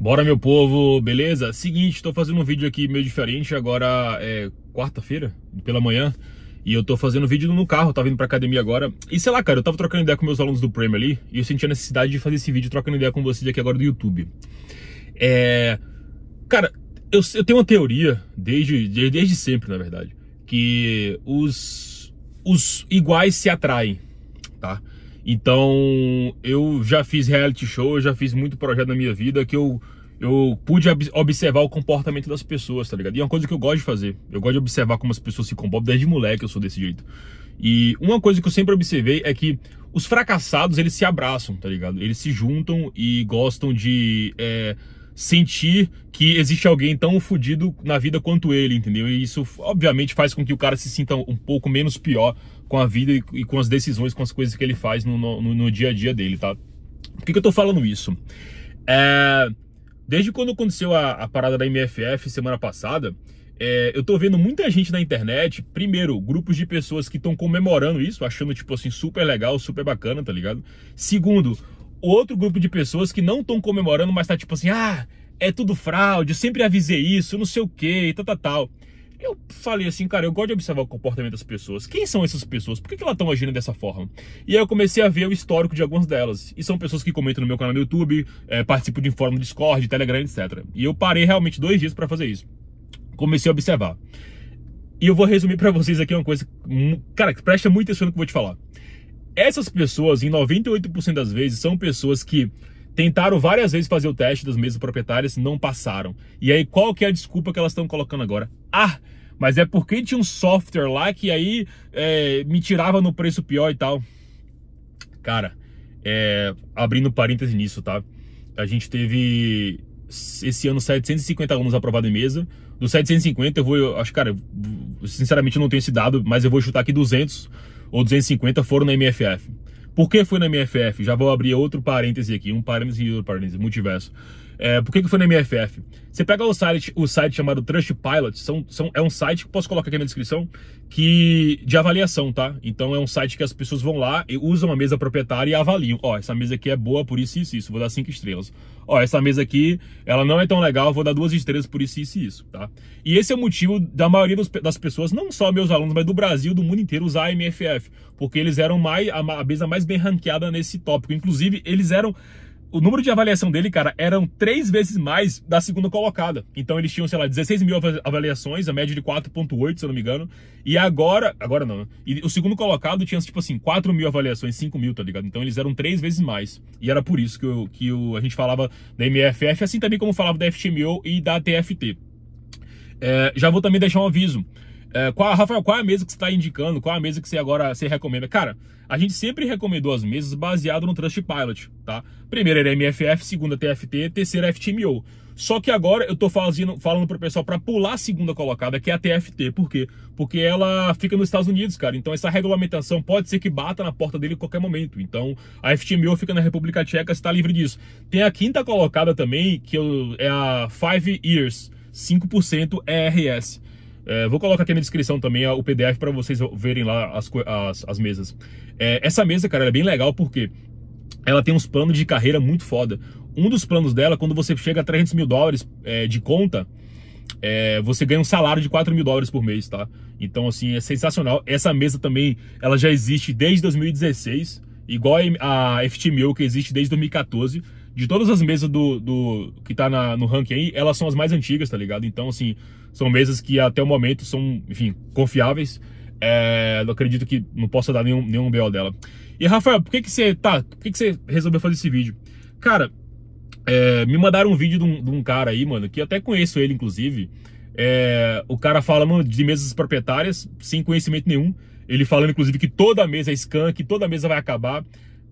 Bora meu povo, beleza? Seguinte, estou fazendo um vídeo aqui meio diferente, agora é quarta-feira, pela manhã E eu estou fazendo vídeo no carro, tava indo pra academia agora E sei lá cara, eu tava trocando ideia com meus alunos do Prêmio ali E eu senti a necessidade de fazer esse vídeo trocando ideia com vocês aqui agora do YouTube É... Cara, eu, eu tenho uma teoria, desde, desde sempre na verdade Que os, os iguais se atraem, tá? Então, eu já fiz reality show, eu já fiz muito projeto na minha vida que eu, eu pude observar o comportamento das pessoas, tá ligado? E é uma coisa que eu gosto de fazer. Eu gosto de observar como as pessoas se comportam. Desde moleque eu sou desse jeito. E uma coisa que eu sempre observei é que os fracassados, eles se abraçam, tá ligado? Eles se juntam e gostam de... É, sentir que existe alguém tão fodido na vida quanto ele, entendeu? E isso obviamente faz com que o cara se sinta um pouco menos pior com a vida e, com as decisões, com as coisas que ele faz no, no, no dia a dia dele, tá? Por que, que eu tô falando isso? É, desde quando aconteceu a, a, parada da MFF semana passada, é, eu tô vendo muita gente na internet, primeiro, grupos de pessoas que estão comemorando isso, achando, tipo assim, super legal, super bacana, tá ligado? Segundo, outro grupo de pessoas que não estão comemorando, mas tá tipo assim, ah, é tudo fraude, eu sempre avisei isso, não sei o que, tal, tal, tal eu falei assim, cara, eu gosto de observar o comportamento das pessoas. Quem são essas pessoas? Por que, que elas estão agindo dessa forma? E aí eu comecei a ver o histórico de algumas delas. E são pessoas que comentam no meu canal no YouTube, é, participam de fóruns, fórum no Discord, Telegram, etc. E eu parei realmente dois dias para fazer isso. Comecei a observar. E eu vou resumir para vocês aqui uma coisa. Hum, cara, presta muita atenção no que eu vou te falar. Essas pessoas, em 98% das vezes, são pessoas que Tentaram várias vezes fazer o teste das mesas proprietárias, não passaram. E aí, qual que é a desculpa que elas estão colocando agora? Ah, mas é porque tinha um software lá que aí é, me tirava no preço pior e tal. Cara, é, abrindo parênteses nisso, tá? A gente teve esse ano 750 alunos aprovados em mesa. Dos 750, eu vou, eu acho, cara, sinceramente eu não tenho esse dado, mas eu vou chutar que 200 ou 250 foram na MFF. Por que foi na MFF? Já vou abrir outro parêntese aqui, um parêntese e outro parêntese, multiverso. É, por que, que foi na MFF? Você pega o site, o site chamado Trustpilot, são, são, é um site que posso colocar aqui na descrição, que de avaliação, tá? Então é um site que as pessoas vão lá e usam a mesa proprietária e avaliam. Ó, essa mesa aqui é boa por isso, isso, isso, vou dar cinco estrelas. Ó, essa mesa aqui, ela não é tão legal, vou dar duas estrelas por isso, isso, isso, tá? E esse é o motivo da maioria dos, das pessoas, não só meus alunos, mas do Brasil, do mundo inteiro, usar a MFF, porque eles eram mais, a, a mesa mais bem ranqueada nesse tópico. Inclusive, eles eram o número de avaliação dele, cara, eram três vezes mais da segunda colocada. Então eles tinham, sei lá, 16 mil avaliações, a média de 4.8, se eu não me engano. E agora, agora não, né? E o segundo colocado tinha, tipo assim, 4 mil avaliações, 5 mil, tá ligado? Então eles eram três vezes mais. E era por isso que, eu, que eu, a gente falava da MFF, assim também como falava da FTMO e da TFT. É, já vou também deixar um aviso. É, qual, Rafael, qual é a mesa que você está indicando? Qual é a mesa que você agora você recomenda? Cara, a gente sempre recomendou as mesas baseado no Trust Pilot, tá? Primeira era é MFF, segunda é TFT, terceira é FTMO. Só que agora eu tô fazendo, falando pro pessoal para pular a segunda colocada, que é a TFT. Por quê? Porque ela fica nos Estados Unidos, cara. Então essa regulamentação pode ser que bata na porta dele em qualquer momento. Então a FTMO fica na República Tcheca, está livre disso. Tem a quinta colocada também, que é a Five Years, 5% ERS. É, vou colocar aqui na descrição também o PDF para vocês verem lá as, as, as mesas. É, essa mesa, cara, é bem legal porque ela tem uns planos de carreira muito foda. Um dos planos dela, quando você chega a 300 mil dólares é, de conta, é, você ganha um salário de 4 mil dólares por mês, tá? Então, assim, é sensacional. Essa mesa também, ela já existe desde 2016, igual a FT que existe desde 2014. De todas as mesas do, do que tá na, no ranking aí, elas são as mais antigas, tá ligado? Então, assim, são mesas que até o momento são, enfim, confiáveis. É, eu acredito que não possa dar nenhum, nenhum BO dela. E Rafael, por que, que você tá? Por que, que você resolveu fazer esse vídeo? Cara, é, me mandaram um vídeo de um, de um, cara aí, mano, que até conheço ele, inclusive. É, o cara fala mano, de mesas proprietárias, sem conhecimento nenhum. Ele falando, inclusive, que toda mesa é scan, que toda mesa vai acabar.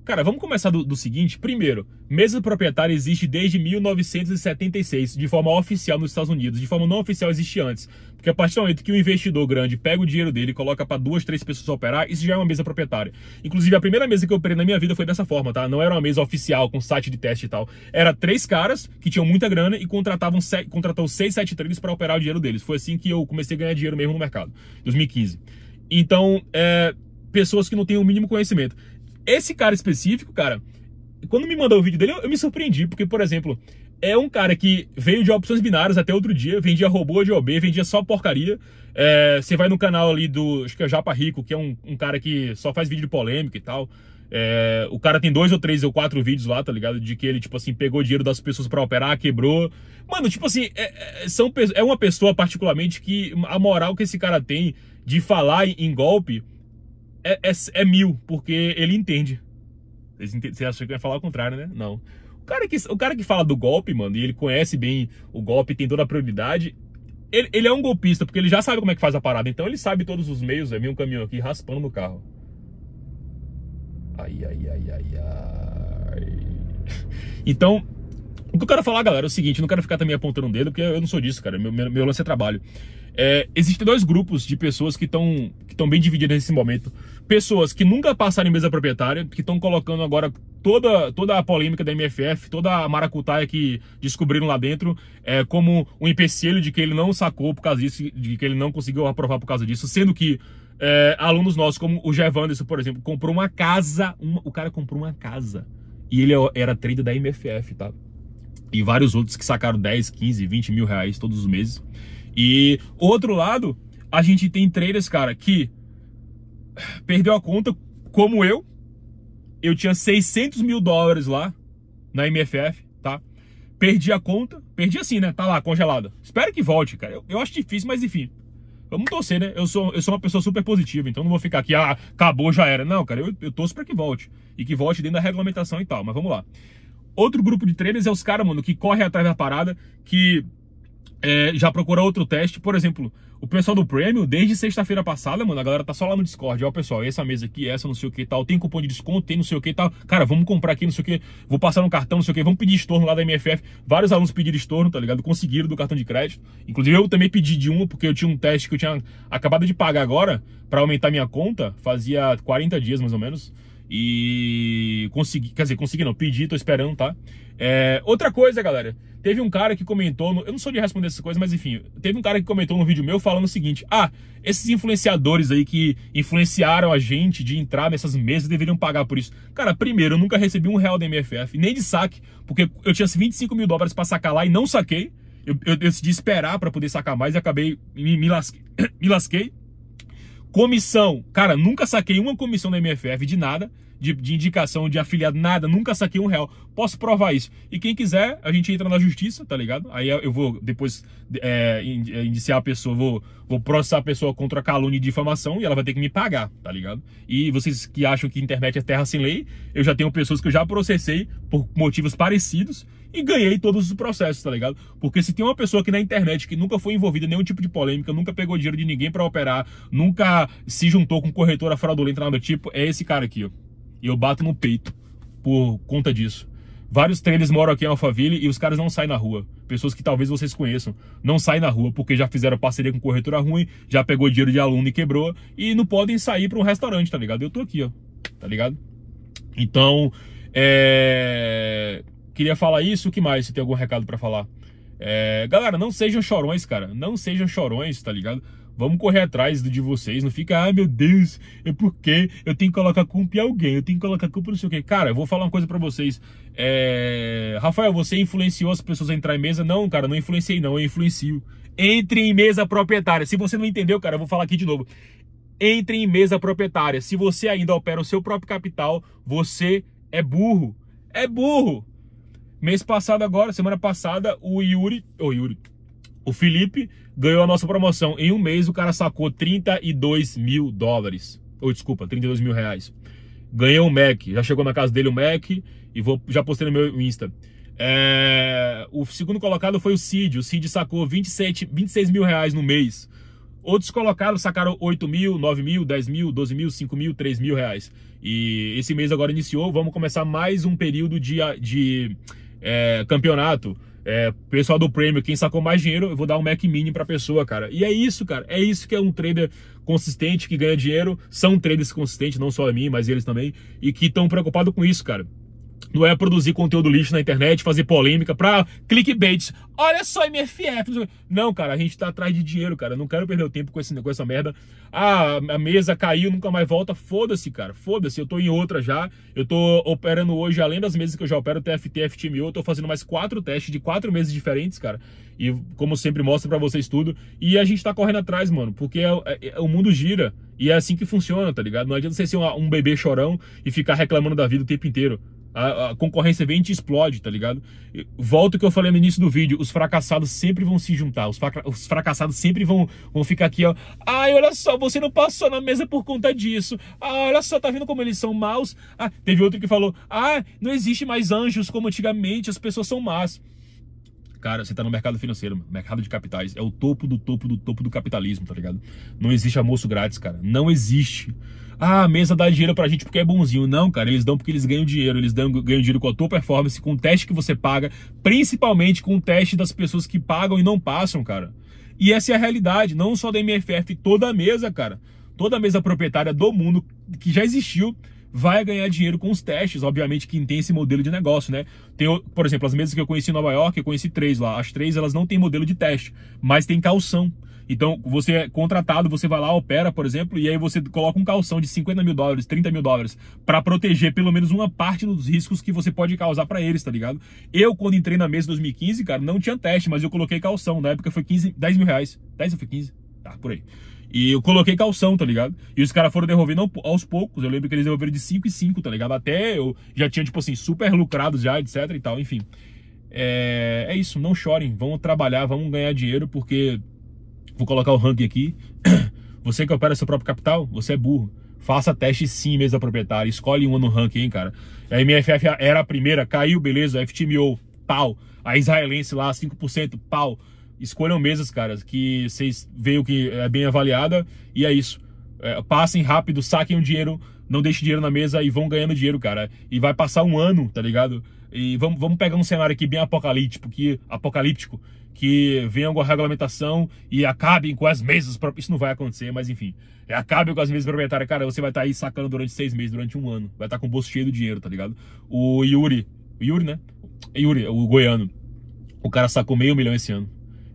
Cara, vamos começar do, do, seguinte. Primeiro, mesa proprietária existe desde 1976, de forma oficial nos Estados Unidos. De forma não oficial existe antes. Porque a partir do momento que o um investidor grande pega o dinheiro dele, coloca para duas, três pessoas operar, isso já é uma mesa proprietária. Inclusive, a primeira mesa que eu operei na minha vida foi dessa forma, tá? Não era uma mesa oficial, com site de teste e tal. Era três caras que tinham muita grana e contratavam se, contratou seis, sete traders para operar o dinheiro deles. Foi assim que eu comecei a ganhar dinheiro mesmo no mercado, 2015. Então, é, pessoas que não têm o mínimo conhecimento. Esse cara específico, cara, quando me mandou o vídeo dele, eu, eu me surpreendi, porque, por exemplo, é um cara que veio de opções binárias até outro dia, vendia robô de OB, vendia só porcaria. É, você vai no canal ali do, acho que é Japa Rico, que é um, um cara que só faz vídeo de polêmica e tal. É, o cara tem dois ou três ou quatro vídeos lá, tá ligado? De que ele, tipo assim, pegou dinheiro das pessoas para operar, quebrou. Mano, tipo assim, é, é são, é uma pessoa particularmente que a moral que esse cara tem de falar em golpe é, é, é mil, porque ele entende. Você achou que eu ia falar o contrário, né? Não. O cara, que, o cara que fala do golpe, mano, e ele conhece bem o golpe, tem toda a prioridade, ele, ele, é um golpista, porque ele já sabe como é que faz a parada. Então ele sabe todos os meios. é vi um caminhão aqui raspando no carro. Ai, ai, ai, ai, ai. Então, o que eu quero falar, galera, é o seguinte: não quero ficar também apontando o um dedo, porque eu não sou disso, cara. Meu, meu, meu lance é trabalho. É, existem dois grupos de pessoas que estão que bem divididas nesse momento. Pessoas que nunca passaram em mesa proprietária, que estão colocando agora toda, toda a polêmica da MFF, toda a maracutaia que descobriram lá dentro, é, como um empecilho de que ele não sacou por causa disso, de que ele não conseguiu aprovar por causa disso, sendo que é, alunos nossos, como o Gervanderson, por exemplo, comprou uma casa, uma, o cara comprou uma casa e ele é era trader da MFF, tá? E vários outros que sacaram 10, 15, 20 mil reais todos os meses. E outro lado, a gente tem traders, cara, que perdeu a conta, como eu. Eu tinha 600 mil dólares lá na MFF, tá? Perdi a conta, perdi assim, né? Tá lá, congelada. Espero que volte, cara. Eu, eu acho difícil, mas enfim. Vamos torcer, né? Eu sou, eu sou uma pessoa super positiva, então não vou ficar aqui, ah, acabou, já era. Não, cara, eu, eu torço pra que volte. E que volte dentro da regulamentação e tal, mas vamos lá. Outro grupo de traders é os caras, mano, que correm atrás da parada, que é, já procurar outro teste. Por exemplo, o pessoal do Premium, desde sexta-feira passada, mano, a galera tá só lá no Discord. Ó, pessoal, essa mesa aqui, essa não sei o que e tal. Tem cupom de desconto, tem não sei o que e tal. Cara, vamos comprar aqui, não sei o que. Vou passar no cartão, não sei o que. Vamos pedir estorno lá da MFF. Vários alunos pediram estorno, tá ligado? Conseguiram do cartão de crédito. Inclusive, eu também pedi de um, porque eu tinha um teste que eu tinha acabado de pagar agora para aumentar minha conta. Fazia 40 dias, mais ou menos. E consegui, quer dizer, consegui não, pedi, tô esperando, tá? É, outra coisa, galera, teve um cara que comentou, no, eu não sou de responder essas coisas, mas enfim, teve um cara que comentou no vídeo meu falando o seguinte: ah, esses influenciadores aí que influenciaram a gente de entrar nessas mesas deveriam pagar por isso. Cara, primeiro, eu nunca recebi um real da MFF, nem de saque, porque eu tinha 25 mil dólares para sacar lá e não saquei. Eu, eu, eu decidi esperar para poder sacar mais e acabei, me, me, lasque, me lasquei. Comissão, cara, nunca saquei uma comissão da MFF de nada de, de indicação, de afiliado, nada, nunca saquei um real. Posso provar isso. E quem quiser, a gente entra na justiça, tá ligado? Aí eu vou depois é, é, indiciar a pessoa, vou, vou processar a pessoa contra calúnia e difamação e ela vai ter que me pagar, tá ligado? E vocês que acham que internet é terra sem lei, eu já tenho pessoas que eu já processei por motivos parecidos e ganhei todos os processos, tá ligado? Porque se tem uma pessoa aqui na internet que nunca foi envolvida em nenhum tipo de polêmica, nunca pegou dinheiro de ninguém para operar, nunca se juntou com corretora fraudulenta, nada do tipo, é esse cara aqui, ó. E eu bato no peito por conta disso. Vários trailers moram aqui em Alphaville e os caras não saem na rua. Pessoas que talvez vocês conheçam não saem na rua porque já fizeram parceria com corretora ruim, já pegou dinheiro de aluno e quebrou e não podem sair para um restaurante, tá ligado? Eu tô aqui, ó. Tá ligado? Então, é... queria falar isso. O que mais? Se tem algum recado para falar? É... Galera, não sejam chorões, cara. Não sejam chorões, tá ligado? Vamos correr atrás do de vocês, não fica, ah, meu Deus, é porque eu tenho que colocar culpa em alguém, eu tenho que colocar culpa não sei o quê. Cara, eu vou falar uma coisa para vocês. É... Rafael, você influenciou as pessoas a entrar em mesa? Não, cara, não influenciei não, eu influencio. Entre em mesa proprietária. Se você não entendeu, cara, eu vou falar aqui de novo. Entre em mesa proprietária. Se você ainda opera o seu próprio capital, você é burro. É burro. Mês passado agora, semana passada, o Yuri, Ô, oh, Yuri, o Felipe ganhou a nossa promoção. Em um mês, o cara sacou 32 mil dólares. Ou desculpa, 32 mil reais. Ganhei um Mac. Já chegou na casa dele o um Mac e vou, já postei no meu Insta. É, o segundo colocado foi o Cid. O Cid sacou 27, 26 mil reais no mês. Outros colocados sacaram 8 mil, 9 mil, 10 mil, 12 mil, 5 mil, 3 mil reais. E esse mês agora iniciou, vamos começar mais um período de, de é, campeonato. É, pessoal do prêmio, quem sacou mais dinheiro, eu vou dar um Mac Mini pra pessoa, cara. E é isso, cara. É isso que é um trader consistente, que ganha dinheiro. São traders consistentes, não só a mim, mas eles também. E que estão preocupados com isso, cara não é produzir conteúdo lixo na internet, fazer polêmica pra clickbait. Olha só, MFF. Não, cara, a gente tá atrás de dinheiro, cara. Não quero perder o tempo com, esse, com essa merda. Ah, a mesa caiu, nunca mais volta. Foda-se, cara. Foda-se. Eu tô em outra já. Eu tô operando hoje, além das mesas que eu já opero, TFT, FTMO. Eu tô fazendo mais quatro testes de quatro meses diferentes, cara. E como sempre, mostro pra vocês tudo. E a gente tá correndo atrás, mano. Porque é, é, é, o mundo gira. E é assim que funciona, tá ligado? Não adianta você ser um, um bebê chorão e ficar reclamando da vida o tempo inteiro. A, a, concorrência vem e te explode, tá ligado? Volto que eu falei no início do vídeo, os fracassados sempre vão se juntar, os, fra os fracassados sempre vão, vão ficar aqui, ó. Ai, olha só, você não passou na mesa por conta disso. Ah, olha só, tá vendo como eles são maus? Ah, teve outro que falou, ah, não existe mais anjos como antigamente, as pessoas são más. Cara, você tá no mercado financeiro, mercado de capitais. É o topo do topo do topo do capitalismo, tá ligado? Não existe almoço grátis, cara. Não existe ah, a mesa dá dinheiro pra gente porque é bonzinho. Não, cara, eles dão porque eles ganham dinheiro, eles dão, ganham dinheiro com a tua performance, com o teste que você paga, principalmente com o teste das pessoas que pagam e não passam, cara. E essa é a realidade, não só da MFF, toda mesa, cara. Toda mesa proprietária do mundo que já existiu vai ganhar dinheiro com os testes, obviamente quem tem esse modelo de negócio, né? Tem, por exemplo, as mesas que eu conheci em Nova York, eu conheci três lá. As três, elas não têm modelo de teste, mas tem calção. Então, você é contratado, você vai lá, opera, por exemplo, e aí você coloca um calção de 50 mil dólares, 30 mil dólares, para proteger pelo menos uma parte dos riscos que você pode causar para eles, tá ligado? Eu, quando entrei na mesa em 2015, cara, não tinha teste, mas eu coloquei calção. Na época foi 15, 10 mil reais. 10 ou foi 15? Tá, por aí. E eu coloquei calção, tá ligado? E os caras foram devolvendo aos poucos. Eu lembro que eles devolveram de 5 e 5, tá ligado? Até eu já tinha, tipo assim, super lucrado já, etc e tal, enfim. É, é isso, não chorem, vão trabalhar, vamos ganhar dinheiro, porque Vou colocar o ranking aqui. Você que opera seu próprio capital, você é burro. Faça teste sim, mesa proprietária. Escolhe uma no ranking, hein, cara. A MFF era a primeira, caiu, beleza. FTMO, pau. A israelense lá, 5%, pau. Escolham mesas, caras, que vocês veem que é bem avaliada. E é isso. É, passem rápido, saquem o dinheiro, não deixem dinheiro na mesa e vão ganhando dinheiro, cara. E vai passar um ano, tá ligado? E vamos, vamos pegar um cenário aqui bem apocalíptico, que, apocalíptico que venha alguma regulamentação e acabem com as mesas. Isso não vai acontecer, mas enfim. É, acabem com as mesas proprietárias. Cara, você vai estar tá aí sacando durante seis meses, durante um ano. Vai estar tá com o bolso cheio do dinheiro, tá ligado? O Yuri, o Yuri, né? Yuri, o goiano. O cara sacou meio milhão esse ano.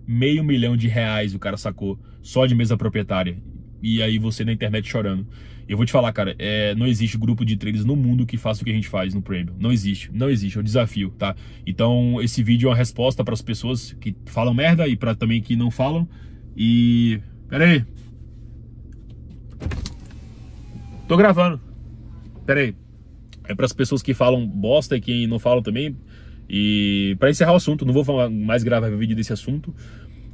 Meio milhão de reais o cara sacou só de mesa proprietária. E aí você na internet chorando. Eu vou te falar, cara, é, não existe grupo de traders no mundo que faça o que a gente faz no Premium. Não existe, não existe, é um desafio, tá? Então, esse vídeo é uma resposta para as pessoas que falam merda e para também que não falam. E. Pera aí. Tô gravando. Pera aí. É para as pessoas que falam bosta e que não falam também. E para encerrar o assunto, não vou mais gravar vídeo desse assunto.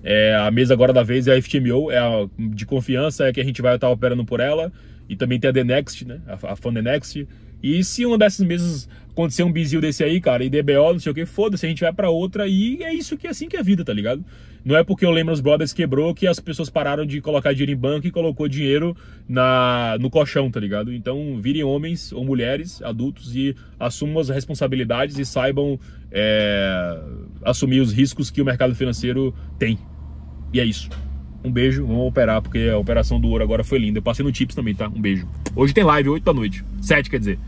É, a mesa agora da vez é a FTMO, é a de confiança, é que a gente vai estar operando por ela. E também tem a The Next, né? A, a Fun The Next. E se uma dessas mesas acontecer um bizil desse aí, cara, e DBO, não sei o que, foda-se, a gente vai para outra e é isso que é assim que é a vida, tá ligado? Não é porque o as Brothers quebrou que as pessoas pararam de colocar dinheiro em banco e colocou dinheiro na no colchão, tá ligado? Então virem homens ou mulheres, adultos e assumam as responsabilidades e saibam é, assumir os riscos que o mercado financeiro tem. E é isso. Um beijo, vamos operar, porque a operação do ouro agora foi linda. Eu passei no Tips também, tá? Um beijo. Hoje tem live, 8 da noite. 7, quer dizer.